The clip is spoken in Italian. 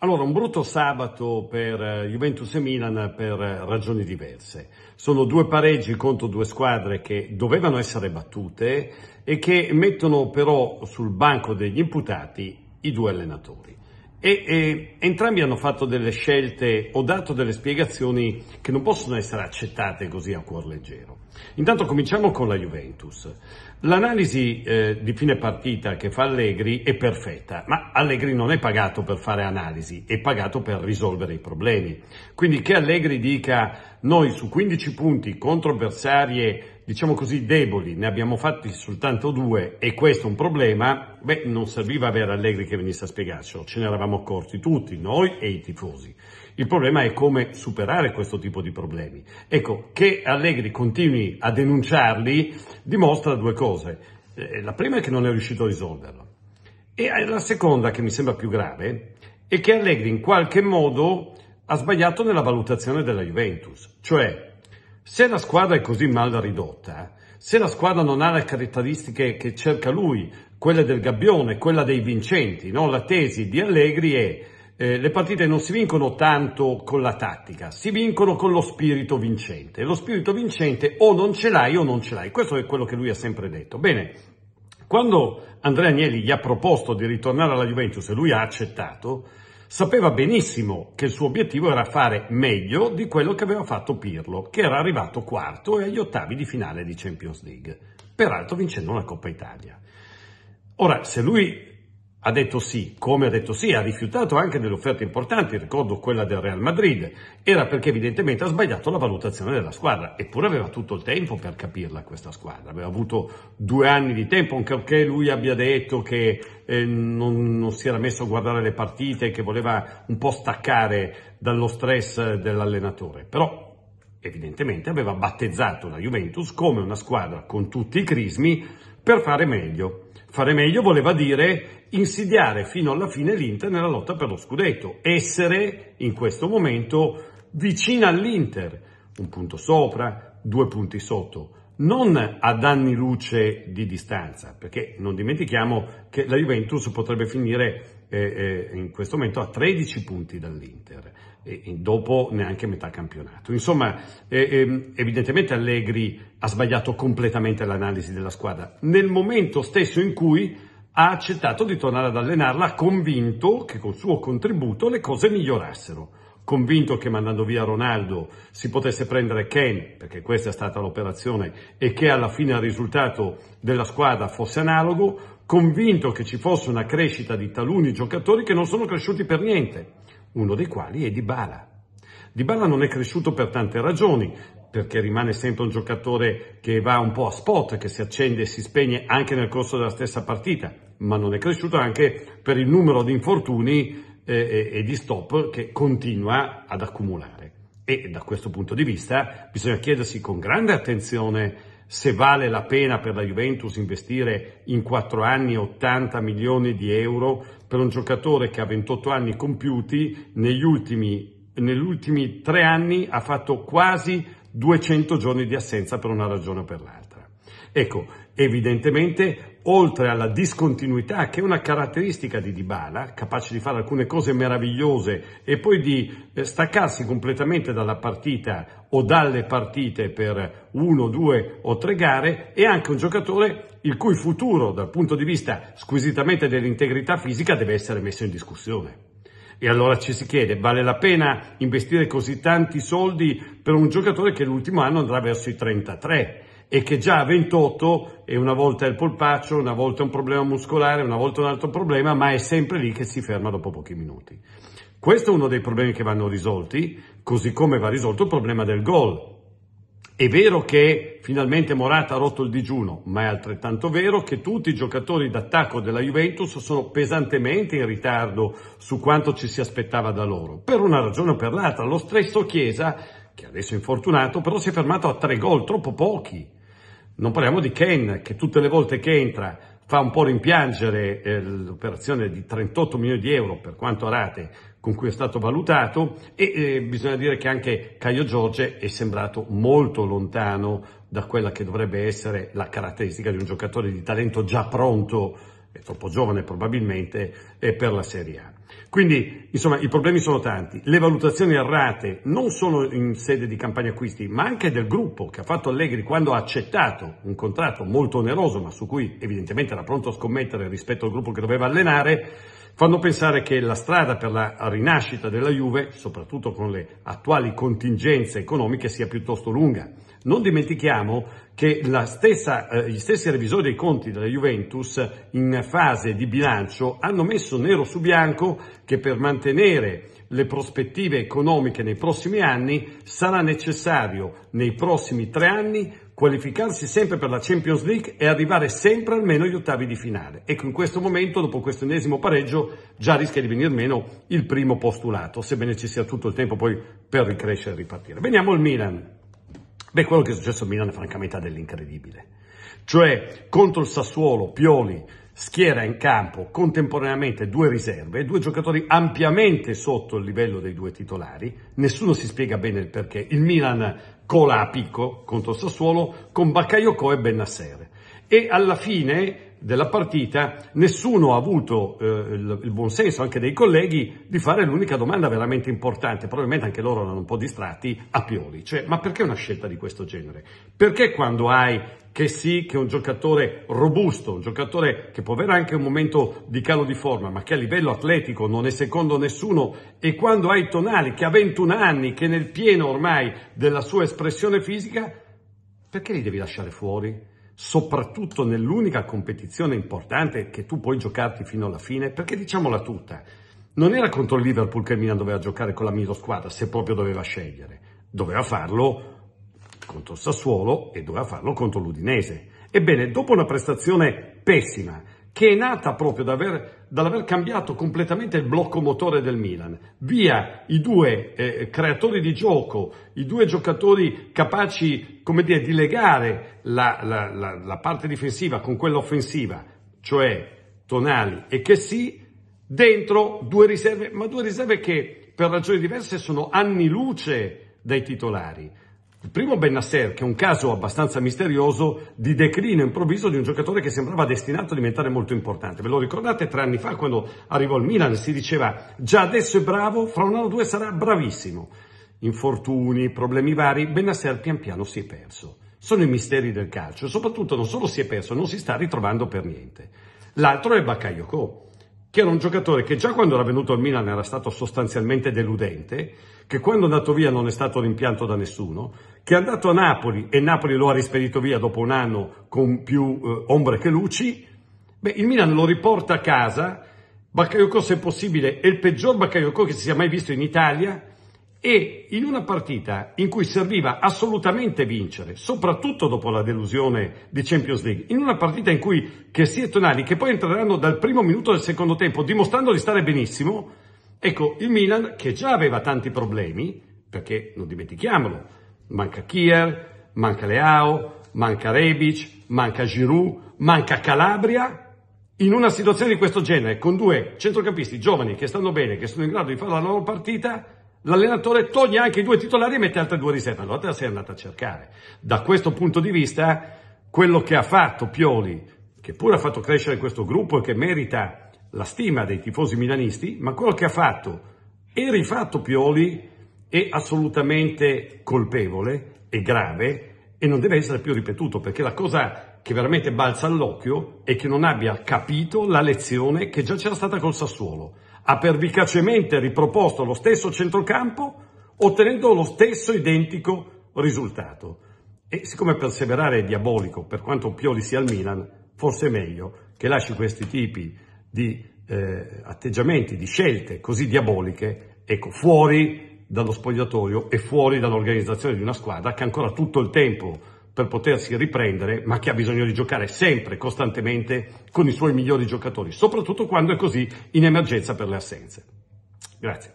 Allora, un brutto sabato per eh, Juventus e Milan per eh, ragioni diverse. Sono due pareggi contro due squadre che dovevano essere battute e che mettono però sul banco degli imputati i due allenatori. E, e entrambi hanno fatto delle scelte o dato delle spiegazioni che non possono essere accettate così a cuor leggero. Intanto cominciamo con la Juventus. L'analisi eh, di fine partita che fa Allegri è perfetta, ma Allegri non è pagato per fare analisi, è pagato per risolvere i problemi. Quindi che Allegri dica noi su 15 punti contro avversarie, diciamo così, deboli, ne abbiamo fatti soltanto due e questo è un problema, beh, non serviva avere Allegri che venisse a spiegarcelo, ce ne eravamo accorti tutti, noi e i tifosi. Il problema è come superare questo tipo di problemi. Ecco, che Allegri continui a denunciarli dimostra due cose. Eh, la prima è che non è riuscito a risolverlo. E eh, la seconda, che mi sembra più grave, è che Allegri in qualche modo ha sbagliato nella valutazione della Juventus. Cioè, se la squadra è così mal ridotta, se la squadra non ha le caratteristiche che cerca lui, quelle del gabbione, quella dei vincenti, no? la tesi di Allegri è eh, le partite non si vincono tanto con la tattica, si vincono con lo spirito vincente. Lo spirito vincente o non ce l'hai o non ce l'hai. Questo è quello che lui ha sempre detto. Bene, quando Andrea Agnelli gli ha proposto di ritornare alla Juventus e lui ha accettato, sapeva benissimo che il suo obiettivo era fare meglio di quello che aveva fatto Pirlo, che era arrivato quarto e agli ottavi di finale di Champions League, peraltro vincendo una Coppa Italia. Ora, se lui ha detto sì, come ha detto sì, ha rifiutato anche delle offerte importanti, ricordo quella del Real Madrid, era perché evidentemente ha sbagliato la valutazione della squadra, eppure aveva tutto il tempo per capirla questa squadra, aveva avuto due anni di tempo, anche lui abbia detto che eh, non, non, si era messo a guardare le partite, che voleva un po' staccare dallo stress dell'allenatore, però evidentemente aveva battezzato la Juventus come una squadra con tutti i crismi, per fare meglio. Fare meglio voleva dire insidiare fino alla fine l'Inter nella lotta per lo scudetto, essere in questo momento vicina all'Inter, un punto sopra, due punti sotto, non ad anni luce di distanza, perché non dimentichiamo che la Juventus potrebbe finire eh, eh, in questo momento a 13 punti dall'Inter dopo neanche metà campionato. Insomma, evidentemente Allegri ha sbagliato completamente l'analisi della squadra nel momento stesso in cui ha accettato di tornare ad allenarla, convinto che col suo contributo le cose migliorassero. Convinto che mandando via Ronaldo si potesse prendere Ken, perché questa è stata l'operazione, e che alla fine il risultato della squadra fosse analogo, convinto che ci fosse una crescita di taluni giocatori che non sono cresciuti per niente, uno dei quali è Dybala. Dybala non è cresciuto per tante ragioni, perché rimane sempre un giocatore che va un po' a spot, che si accende e si spegne anche nel corso della stessa partita, ma non è cresciuto anche per il numero di infortuni eh, e, di stop che continua ad accumulare. E da questo punto di vista bisogna chiedersi con grande attenzione se vale la pena per la Juventus investire in 4 anni 80 milioni di euro per un giocatore che ha 28 anni compiuti negli ultimi, negli ultimi 3 anni ha fatto quasi 200 giorni di assenza per una ragione o per l'altra. Ecco, evidentemente oltre alla discontinuità che è una caratteristica di Dybala, capace di fare alcune cose meravigliose e poi di eh, staccarsi completamente dalla partita o dalle partite per uno, due o tre gare, è anche un giocatore il cui futuro dal punto di vista squisitamente dell'integrità fisica deve essere messo in discussione. E allora ci si chiede, vale la pena investire così tanti soldi per un giocatore che l'ultimo anno andrà verso i 33? e che già a 28 e una volta è il polpaccio, una volta è un problema muscolare, una volta un altro problema, ma è sempre lì che si ferma dopo pochi minuti. Questo è uno dei problemi che vanno risolti, così come va risolto il problema del gol. È vero che finalmente Morata ha rotto il digiuno, ma è altrettanto vero che tutti i giocatori d'attacco della Juventus sono pesantemente in ritardo su quanto ci si aspettava da loro, per una ragione o per l'altra. Lo stesso Chiesa, che adesso è infortunato, però si è fermato a tre gol, troppo pochi. Non parliamo di Kane, che tutte le volte che entra fa un po' rimpiangere eh, l'operazione di 38 milioni di euro per quanto a rate con cui è stato valutato e eh, bisogna dire che anche Caio Giorge è sembrato molto lontano da quella che dovrebbe essere la caratteristica di un giocatore di talento già pronto, è troppo giovane probabilmente, eh, per la Serie A. Quindi, insomma, i problemi sono tanti. Le valutazioni errate non solo in sede di campagna acquisti, ma anche del gruppo che ha fatto Allegri quando ha accettato un contratto molto oneroso, ma su cui evidentemente era pronto a scommettere rispetto al gruppo che doveva allenare, fanno pensare che la strada per la rinascita della Juve, soprattutto con le attuali contingenze economiche, sia piuttosto lunga. Non dimentichiamo che stessa, eh, gli stessi revisori dei conti della Juventus in fase di bilancio hanno messo nero su bianco che per mantenere le prospettive economiche nei prossimi anni sarà necessario nei prossimi tre anni qualificarsi sempre per la Champions League e arrivare sempre almeno agli ottavi di finale. Ecco, in questo momento, dopo questo ennesimo pareggio, già rischia di venire meno il primo postulato, sebbene ci sia tutto il tempo poi per ricrescere e ripartire. Veniamo al Milan. Beh, quello che è successo a Milan francamente ha dell'incredibile. Cioè, contro il Sassuolo, Pioli schiera in campo contemporaneamente due riserve, due giocatori ampiamente sotto il livello dei due titolari, nessuno si spiega bene il perché. Il Milan cola a picco contro il Sassuolo con Baccaioco e Bennassere. E alla fine della partita nessuno ha avuto eh, il, il buon senso anche dei colleghi di fare l'unica domanda veramente importante, probabilmente anche loro erano un po' distratti, a Pioli, cioè ma perché una scelta di questo genere? Perché quando hai che sì, che è un giocatore robusto, un giocatore che può avere anche un momento di calo di forma, ma che a livello atletico non è secondo nessuno, e quando hai Tonali che ha 21 anni, che è nel pieno ormai della sua espressione fisica, perché li devi lasciare fuori? soprattutto nell'unica competizione importante che tu puoi giocarti fino alla fine, perché diciamola tutta, non era contro il Liverpool che il Milan doveva giocare con la miglior squadra, se proprio doveva scegliere, doveva farlo contro il Sassuolo e doveva farlo contro l'Udinese. Ebbene, dopo una prestazione pessima che è nata proprio dall'aver cambiato completamente il blocco motore del Milan. Via i due eh, creatori di gioco, i due giocatori capaci, come dire, di legare la, la, la, la parte difensiva con quella offensiva, cioè Tonali e che sì, dentro due riserve, ma due riserve che per ragioni diverse sono anni luce dai titolari. Il primo Bennasser, che è un caso abbastanza misterioso di declino improvviso di un giocatore che sembrava destinato a diventare molto importante. Ve lo ricordate tre anni fa quando arrivò al Milan si diceva già adesso è bravo, fra un anno o due sarà bravissimo. Infortuni, problemi vari, Bennasser pian piano si è perso. Sono i misteri del calcio e soprattutto non solo si è perso, non si sta ritrovando per niente. L'altro è Bakayoko che era un giocatore che già quando era venuto al Milan era stato sostanzialmente deludente, che quando è andato via non è stato rimpianto da nessuno, che è andato a Napoli e Napoli lo ha rispedito via dopo un anno con più eh, ombre che luci, beh, il Milan lo riporta a casa, Bakayoko se possibile è il peggior Bakayoko che si sia mai visto in Italia, e in una partita in cui serviva assolutamente vincere, soprattutto dopo la delusione di Champions League, in una partita in cui Chessie e Tonali, che poi entreranno dal primo minuto del secondo tempo dimostrando di stare benissimo, ecco il Milan che già aveva tanti problemi, perché non dimentichiamolo, manca Kier, manca Leao, manca Rebic, manca Giroud, manca Calabria, in una situazione di questo genere, con due centrocampisti giovani che stanno bene, che sono in grado di fare la loro partita, l'allenatore toglie anche i due titolari e mette altre due riserve. Allora te la sei andata a cercare. Da questo punto di vista, quello che ha fatto Pioli, che pure ha fatto crescere questo gruppo e che merita la stima dei tifosi milanisti, ma quello che ha fatto e rifatto Pioli è assolutamente colpevole e grave e non deve essere più ripetuto perché la cosa che veramente balza all'occhio è che non abbia capito la lezione che già c'era stata col Sassuolo ha pervicacemente riproposto lo stesso centrocampo ottenendo lo stesso identico risultato. E siccome perseverare è diabolico, per quanto Pioli sia al Milan, forse è meglio che lasci questi tipi di eh, atteggiamenti, di scelte così diaboliche, ecco, fuori dallo spogliatoio e fuori dall'organizzazione di una squadra che ancora tutto il tempo per potersi riprendere, ma che ha bisogno di giocare sempre, costantemente, con i suoi migliori giocatori, soprattutto quando è così in emergenza per le assenze. Grazie.